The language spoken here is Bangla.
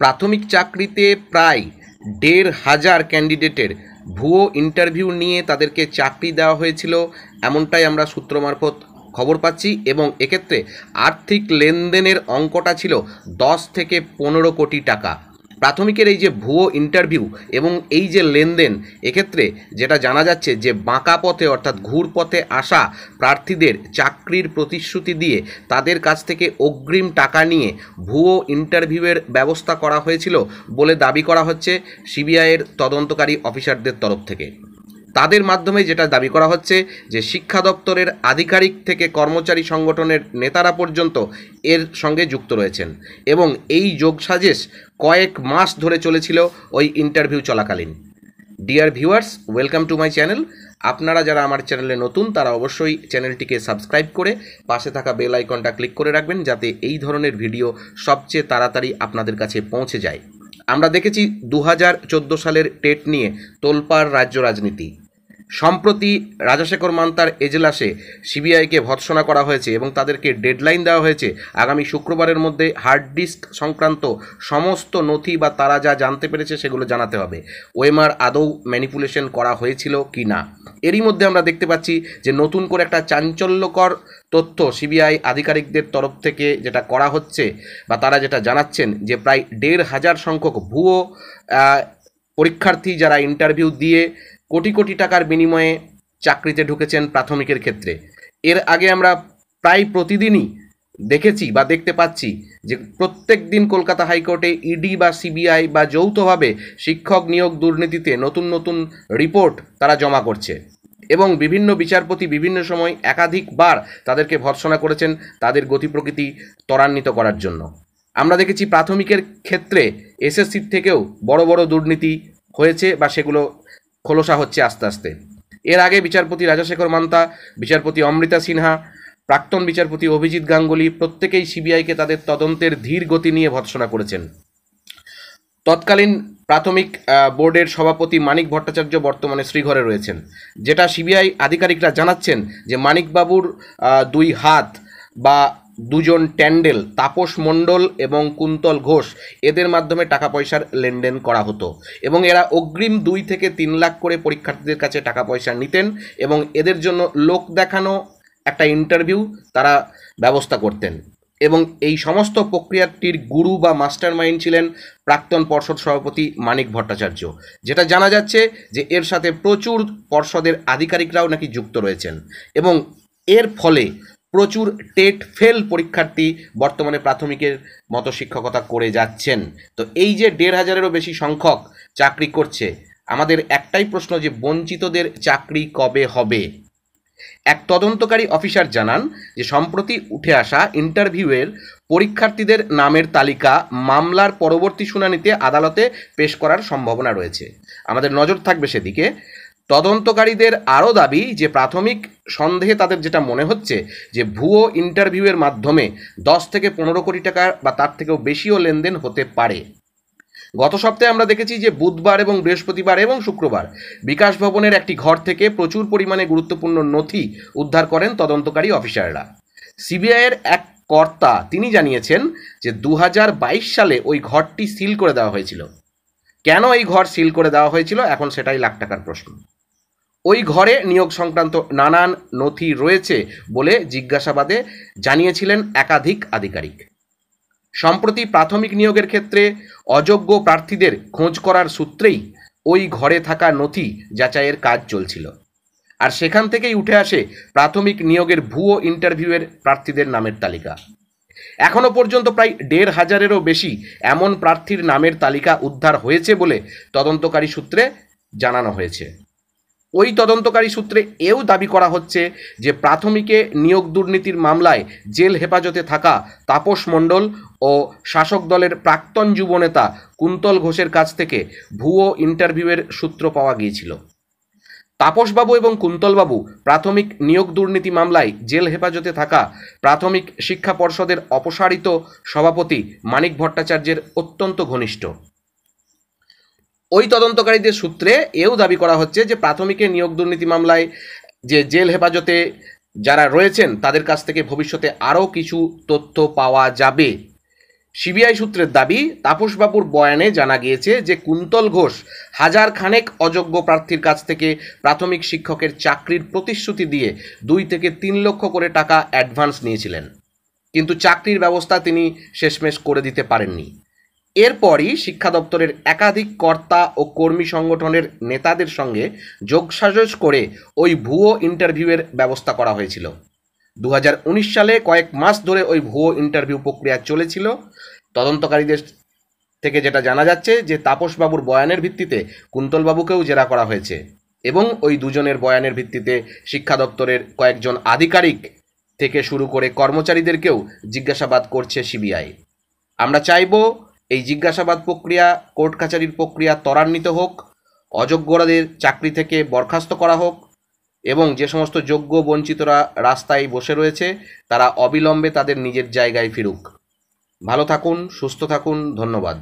প্রাথমিক চাকরিতে প্রায় দেড় হাজার ক্যান্ডিডেটের ভুয়ো ইন্টারভিউ নিয়ে তাদেরকে চাকরি দেওয়া হয়েছিল এমনটাই আমরা সূত্র মারফত খবর পাচ্ছি এবং এক্ষেত্রে আর্থিক লেনদেনের অঙ্কটা ছিল দশ থেকে পনেরো কোটি টাকা প্রাথমিকের এই যে ভুয়ো ইন্টারভিউ এবং এই যে লেনদেন এক্ষেত্রে যেটা জানা যাচ্ছে যে বাঁকা পথে অর্থাৎ ঘুর পথে আসা প্রার্থীদের চাকরির প্রতিশ্রুতি দিয়ে তাদের কাছ থেকে অগ্রিম টাকা নিয়ে ভুয়ো ইন্টারভিউয়ের ব্যবস্থা করা হয়েছিল বলে দাবি করা হচ্ছে সিবিআইয়ের তদন্তকারী অফিসারদের তরফ থেকে তাদের মাধ্যমে যেটা দাবি করা হচ্ছে যে শিক্ষা দপ্তরের আধিকারিক থেকে কর্মচারী সংগঠনের নেতারা পর্যন্ত এর সঙ্গে যুক্ত রয়েছেন এবং এই যোগ সাজেশ কয়েক মাস ধরে চলেছিল ওই ইন্টারভিউ চলাকালীন dear viewers welcome to my channel আপনারা যারা আমার চ্যানেলে নতুন তারা অবশ্যই চ্যানেলটিকে সাবস্ক্রাইব করে পাশে থাকা বেল আইকনটা ক্লিক করে রাখবেন যাতে এই ধরনের ভিডিও সবচেয়ে তাড়াতাড়ি আপনাদের কাছে পৌঁছে যায় আমরা দেখেছি দু সালের টেট নিয়ে তোলপাড় রাজ্য রাজনীতি সম্প্রতি রাজাশেখর মান্তার এজলাসে সিবিআইকে ভৎসনা করা হয়েছে এবং তাদেরকে ডেডলাইন দেওয়া হয়েছে আগামী শুক্রবারের মধ্যে হার্ড ডিস্ক সংক্রান্ত সমস্ত নথি বা তারা যা জানতে পেরেছে সেগুলো জানাতে হবে ওয়েমার আদৌ ম্যানিপুলেশন করা হয়েছিল কি না এরই মধ্যে আমরা দেখতে পাচ্ছি যে নতুন করে একটা চাঞ্চল্যকর তথ্য সিবিআই আধিকারিকদের তরফ থেকে যেটা করা হচ্ছে বা তারা যেটা জানাচ্ছেন যে প্রায় দেড় হাজার সংখ্যক ভুয়ো পরীক্ষার্থী যারা ইন্টারভিউ দিয়ে কোটি কোটি টাকার বিনিময়ে চাকরিতে ঢুকেছেন প্রাথমিকের ক্ষেত্রে এর আগে আমরা প্রায় প্রতিদিনই দেখেছি বা দেখতে পাচ্ছি যে প্রত্যেক দিন কলকাতা হাইকোর্টে ইডি বা সিবিআই বা যৌথভাবে শিক্ষক নিয়োগ দুর্নীতিতে নতুন নতুন রিপোর্ট তারা জমা করছে এবং বিভিন্ন বিচারপতি বিভিন্ন সময় একাধিকবার তাদেরকে ভর্সনা করেছেন তাদের গতি প্রকৃতি ত্বরান্বিত করার জন্য আমরা দেখেছি প্রাথমিকের ক্ষেত্রে এসএসসির থেকেও বড় বড় দুর্নীতি হয়েছে বা সেগুলো খোলসা হচ্ছে আস্তে আস্তে এর আগে বিচারপতি রাজাশেখর মান্তা বিচারপতি অমৃতা সিনহা প্রাক্তন বিচারপতি অভিজিৎ গাঙ্গুলি প্রত্যেকেই সিবিআইকে তাদের তদন্তের ধীর গতি নিয়ে ভৎসনা করেছেন তৎকালীন প্রাথমিক বোর্ডের সভাপতি মানিক ভট্টাচার্য বর্তমানে শ্রীঘরে রয়েছেন যেটা সিবিআই আধিকারিকরা জানাচ্ছেন যে মানিকবাবুর দুই হাত বা দুজন ট্যান্ডেল তাপস মণ্ডল এবং কুন্তল ঘোষ এদের মাধ্যমে টাকা পয়সার লেনদেন করা হতো এবং এরা অগ্রিম দুই থেকে তিন লাখ করে পরীক্ষার্থীদের কাছে টাকা পয়সা নিতেন এবং এদের জন্য লোক দেখানো একটা ইন্টারভিউ তারা ব্যবস্থা করতেন এবং এই সমস্ত প্রক্রিয়াটির গুরু বা মাস্টার মাইন্ড ছিলেন প্রাক্তন পর্ষদ সভাপতি মানিক ভট্টাচার্য যেটা জানা যাচ্ছে যে এর সাথে প্রচুর পর্ষদের আধিকারিকরাও নাকি যুক্ত রয়েছেন এবং এর ফলে প্রচুর টেট ফেল পরীক্ষার্থী বর্তমানে প্রাথমিকের মতো শিক্ষকতা করে যাচ্ছেন তো এই যে দেড় হাজারেরও বেশি সংখ্যক চাকরি করছে আমাদের একটাই প্রশ্ন যে বঞ্চিতদের চাকরি কবে হবে এক তদন্তকারী অফিসার জানান যে সম্প্রতি উঠে আসা ইন্টারভিউয়ের পরীক্ষার্থীদের নামের তালিকা মামলার পরবর্তী শুনানিতে আদালতে পেশ করার সম্ভাবনা রয়েছে আমাদের নজর থাকবে সেদিকে তদন্তকারীদের আরও দাবি যে প্রাথমিক সন্দেহে তাদের যেটা মনে হচ্ছে যে ভুয়ো ইন্টারভিউয়ের মাধ্যমে দশ থেকে পনেরো কোটি টাকা বা তার থেকেও বেশিও লেনদেন হতে পারে গত সপ্তাহে আমরা দেখেছি যে বুধবার এবং বৃহস্পতিবার এবং শুক্রবার বিকাশ ভবনের একটি ঘর থেকে প্রচুর পরিমাণে গুরুত্বপূর্ণ নথি উদ্ধার করেন তদন্তকারী অফিসাররা সিবিআইয়ের এক কর্তা তিনি জানিয়েছেন যে দু সালে ওই ঘরটি সিল করে দেওয়া হয়েছিল কেন এই ঘর সিল করে দেওয়া হয়েছিল এখন সেটাই লাখ টাকার প্রশ্ন ওই ঘরে নিয়োগ সংক্রান্ত নানান নথি রয়েছে বলে জিজ্ঞাসাবাদে জানিয়েছিলেন একাধিক আধিকারিক সম্প্রতি প্রাথমিক নিয়োগের ক্ষেত্রে অযোগ্য প্রার্থীদের খোঁজ করার সূত্রেই ওই ঘরে থাকা নথি যাচাইয়ের কাজ চলছিল আর সেখান থেকেই উঠে আসে প্রাথমিক নিয়োগের ভুয়ো ইন্টারভিউয়ের প্রার্থীদের নামের তালিকা এখনও পর্যন্ত প্রায় দেড় হাজারেরও বেশি এমন প্রার্থীর নামের তালিকা উদ্ধার হয়েছে বলে তদন্তকারী সূত্রে জানানো হয়েছে ওই তদন্তকারী সূত্রে এও দাবি করা হচ্ছে যে প্রাথমিকে নিয়োগ দুর্নীতির মামলায় জেল হেফাজতে থাকা তাপস মণ্ডল ও শাসক দলের প্রাক্তন যুবনেতা কুন্তল ঘোষের কাছ থেকে ভুয়ো ইন্টারভিউয়ের সূত্র পাওয়া গিয়েছিল তাপসবাবু এবং কুন্তলবাবু প্রাথমিক নিয়োগ দুর্নীতি মামলায় জেল হেফাজতে থাকা প্রাথমিক শিক্ষা পর্ষদের অপসারিত সভাপতি মানিক ভট্টাচার্যের অত্যন্ত ঘনিষ্ঠ ওই তদন্তকারীদের সূত্রে এও দাবি করা হচ্ছে যে প্রাথমিকে নিয়োগ দুর্নীতি মামলায় যে জেল হেফাজতে যারা রয়েছেন তাদের কাছ থেকে ভবিষ্যতে আরও কিছু তথ্য পাওয়া যাবে সিবিআই সূত্রের দাবি তাপসবাবুর বয়ানে জানা গিয়েছে যে কুন্তল ঘোষ হাজার খানেক অযোগ্য প্রার্থীর কাছ থেকে প্রাথমিক শিক্ষকের চাকরির প্রতিশ্রুতি দিয়ে দুই থেকে তিন লক্ষ করে টাকা অ্যাডভান্স নিয়েছিলেন কিন্তু চাকরির ব্যবস্থা তিনি শেষমেশ করে দিতে পারেননি এরপরই শিক্ষা দপ্তরের একাধিক কর্তা ও কর্মী সংগঠনের নেতাদের সঙ্গে যোগসাজশ করে ওই ভুয়ো ইন্টারভিউয়ের ব্যবস্থা করা হয়েছিল দু সালে কয়েক মাস ধরে ওই ভুয়ো ইন্টারভিউ প্রক্রিয়া চলেছিল তদন্তকারীদের থেকে যেটা জানা যাচ্ছে যে তাপসবাবুর বয়ানের ভিত্তিতে কুন্তলবাবুকেও জেরা করা হয়েছে এবং ওই দুজনের বয়ানের ভিত্তিতে শিক্ষা দপ্তরের কয়েকজন আধিকারিক থেকে শুরু করে কর্মচারীদেরকেও জিজ্ঞাসাবাদ করছে সিবিআই আমরা চাইব এই জিজ্ঞাসাবাদ প্রক্রিয়া কোর্ট কাচারির প্রক্রিয়া ত্বরান্বিত হোক অযোগ্যরাদের চাকরি থেকে বরখাস্ত করা হোক এবং যে সমস্ত যোগ্য বঞ্চিতরা রাস্তায় বসে রয়েছে তারা অবিলম্বে তাদের নিজের জায়গায় ফিরুক ভালো থাকুন সুস্থ থাকুন ধন্যবাদ